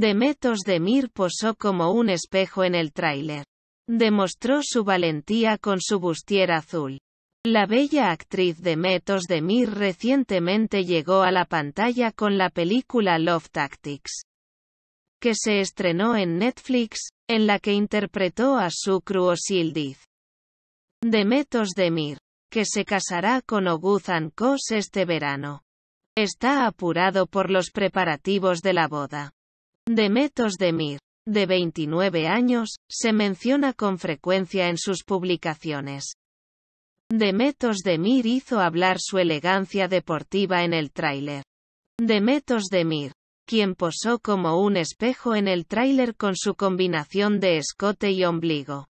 Demetos Mir posó como un espejo en el tráiler. Demostró su valentía con su bustier azul. La bella actriz Demetos Mir recientemente llegó a la pantalla con la película Love Tactics, que se estrenó en Netflix, en la que interpretó a Sukru Osildiz. Demetos Mir, que se casará con Oguzan Kos este verano. Está apurado por los preparativos de la boda. Demetos de de 29 años, se menciona con frecuencia en sus publicaciones. Demetos de hizo hablar su elegancia deportiva en el tráiler. Demetos de quien posó como un espejo en el tráiler con su combinación de escote y ombligo.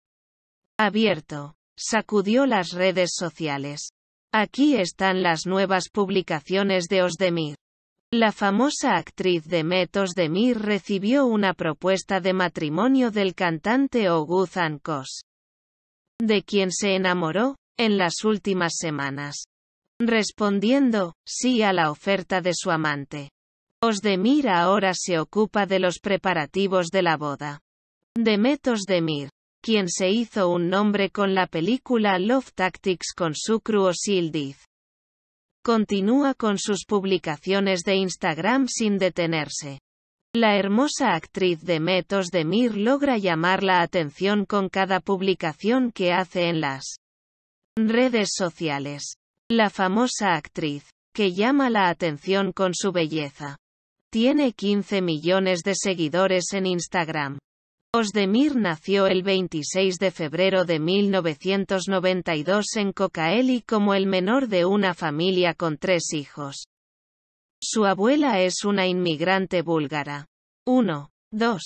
Abierto. Sacudió las redes sociales. Aquí están las nuevas publicaciones de Osdemir. La famosa actriz de Metos de Mir recibió una propuesta de matrimonio del cantante Oguz Ancos, de quien se enamoró, en las últimas semanas. Respondiendo, sí a la oferta de su amante. Osdemir ahora se ocupa de los preparativos de la boda. Demet Osdemir, quien se hizo un nombre con la película Love Tactics con Sukru Osildiz, Continúa con sus publicaciones de Instagram sin detenerse. La hermosa actriz de Metos de Mir logra llamar la atención con cada publicación que hace en las redes sociales. La famosa actriz, que llama la atención con su belleza. Tiene 15 millones de seguidores en Instagram. Osdemir nació el 26 de febrero de 1992 en Cocaeli como el menor de una familia con tres hijos. Su abuela es una inmigrante búlgara. 1. 2.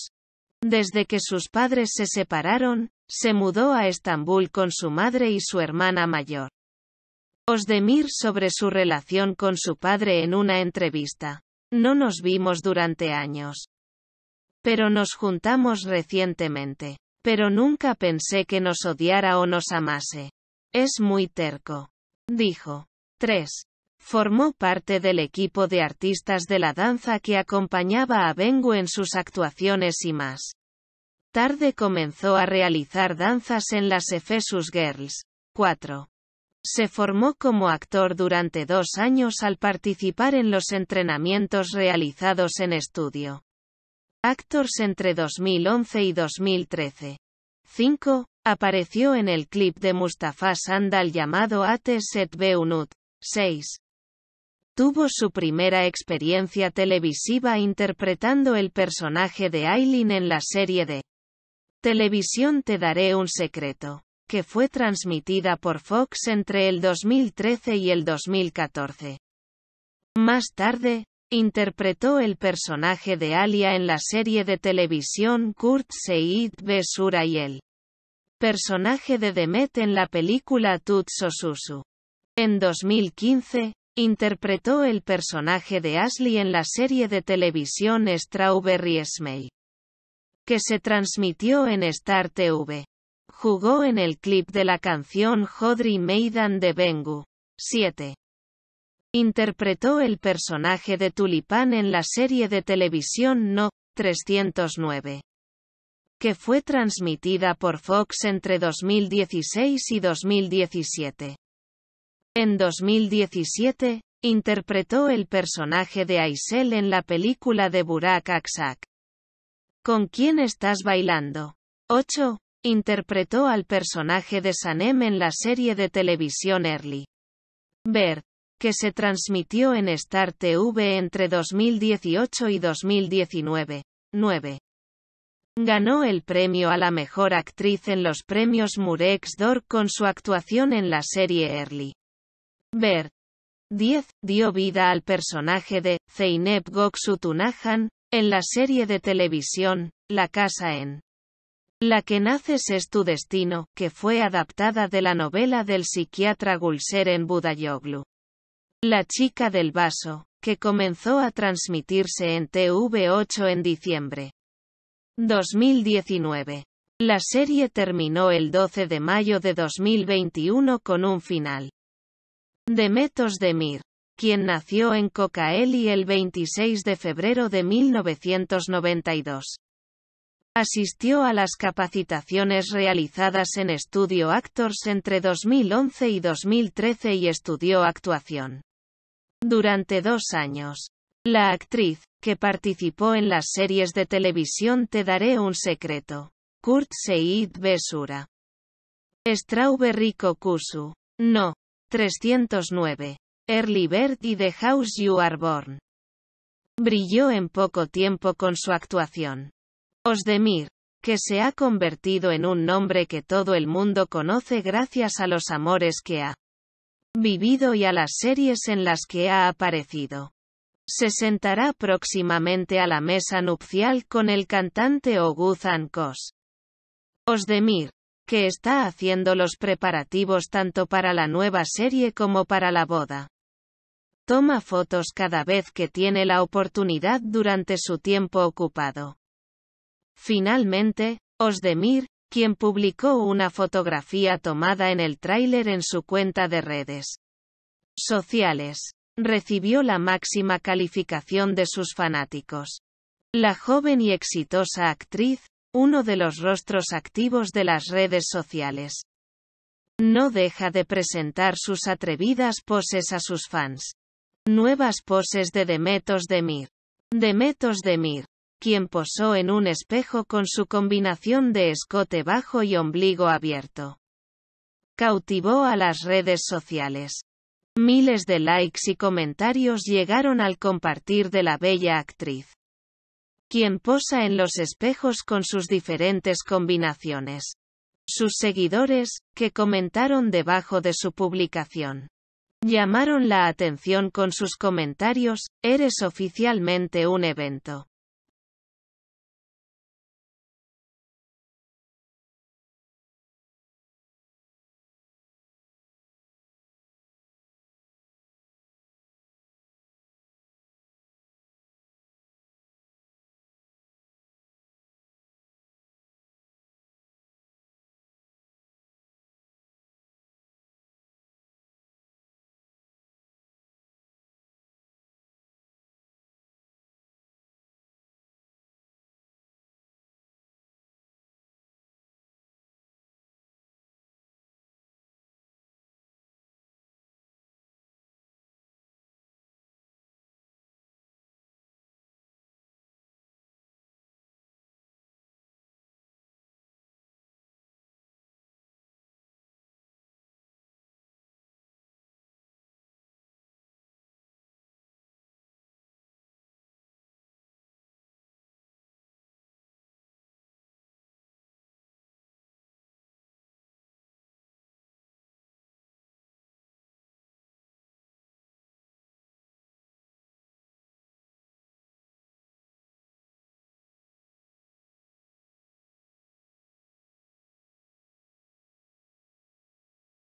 Desde que sus padres se separaron, se mudó a Estambul con su madre y su hermana mayor. Osdemir sobre su relación con su padre en una entrevista. No nos vimos durante años. Pero nos juntamos recientemente. Pero nunca pensé que nos odiara o nos amase. Es muy terco. Dijo. 3. Formó parte del equipo de artistas de la danza que acompañaba a Bengu en sus actuaciones y más. Tarde comenzó a realizar danzas en las Ephesus Girls. 4. Se formó como actor durante dos años al participar en los entrenamientos realizados en estudio. Actors entre 2011 y 2013. 5. Apareció en el clip de Mustafa Sandal llamado Ate Set Beunut. 6. Tuvo su primera experiencia televisiva interpretando el personaje de Aileen en la serie de Televisión Te Daré un Secreto, que fue transmitida por Fox entre el 2013 y el 2014. Más tarde, Interpretó el personaje de Alia en la serie de televisión Kurt Seyit Surayel. Personaje de Demet en la película Tutso Susu. En 2015, interpretó el personaje de Ashley en la serie de televisión Strawberry Smell, que se transmitió en Star TV. Jugó en el clip de la canción Hodri Maidan de Bengu. 7. Interpretó el personaje de Tulipán en la serie de televisión No. 309, que fue transmitida por Fox entre 2016 y 2017. En 2017, interpretó el personaje de Aisel en la película de Burak Aksak. ¿Con quién estás bailando? 8. Interpretó al personaje de Sanem en la serie de televisión Early. Bert que se transmitió en Star TV entre 2018 y 2019. 9. Ganó el premio a la mejor actriz en los premios Murex d'Or con su actuación en la serie Early. Ver. 10. Dio vida al personaje de Zeynep Goksu Tunahan en la serie de televisión La casa en la que naces es tu destino, que fue adaptada de la novela del psiquiatra en Budayoglu. La chica del vaso, que comenzó a transmitirse en TV8 en diciembre 2019. La serie terminó el 12 de mayo de 2021 con un final. Demetos Demir, quien nació en Cocaeli el 26 de febrero de 1992. Asistió a las capacitaciones realizadas en Studio Actors entre 2011 y 2013 y estudió actuación. Durante dos años, la actriz, que participó en las series de televisión Te daré un secreto, Kurt Seid Besura. Rico Kusu. No. 309. Early Bird y The House You Are Born. Brilló en poco tiempo con su actuación. Osdemir, que se ha convertido en un nombre que todo el mundo conoce gracias a los amores que ha vivido y a las series en las que ha aparecido. Se sentará próximamente a la mesa nupcial con el cantante Oguz Ancos. Osdemir, que está haciendo los preparativos tanto para la nueva serie como para la boda. Toma fotos cada vez que tiene la oportunidad durante su tiempo ocupado. Finalmente, Osdemir, quien publicó una fotografía tomada en el tráiler en su cuenta de redes sociales. Recibió la máxima calificación de sus fanáticos. La joven y exitosa actriz, uno de los rostros activos de las redes sociales. No deja de presentar sus atrevidas poses a sus fans. Nuevas poses de Demetos Demir. Demetos Mir quien posó en un espejo con su combinación de escote bajo y ombligo abierto. Cautivó a las redes sociales. Miles de likes y comentarios llegaron al compartir de la bella actriz. Quien posa en los espejos con sus diferentes combinaciones. Sus seguidores, que comentaron debajo de su publicación. Llamaron la atención con sus comentarios, eres oficialmente un evento.